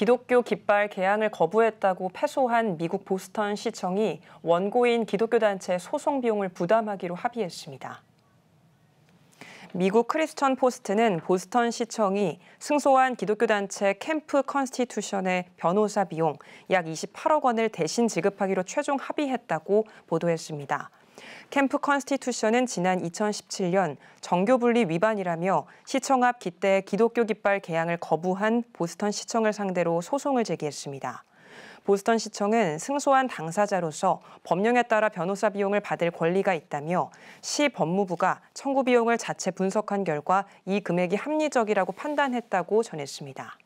기독교 깃발 개항을 거부했다고 패소한 미국 보스턴 시청이 원고인 기독교 단체 소송 비용을 부담하기로 합의했습니다. 미국 크리스천 포스트는 보스턴 시청이 승소한 기독교 단체 캠프 컨스티튜션의 변호사 비용 약 28억 원을 대신 지급하기로 최종 합의했다고 보도했습니다. 캠프 컨스티튜션은 지난 2017년 정교분리 위반이라며 시청 앞 기대 기독교 깃발 개항을 거부한 보스턴 시청을 상대로 소송을 제기했습니다. 보스턴 시청은 승소한 당사자로서 법령에 따라 변호사 비용을 받을 권리가 있다며 시 법무부가 청구 비용을 자체 분석한 결과 이 금액이 합리적이라고 판단했다고 전했습니다.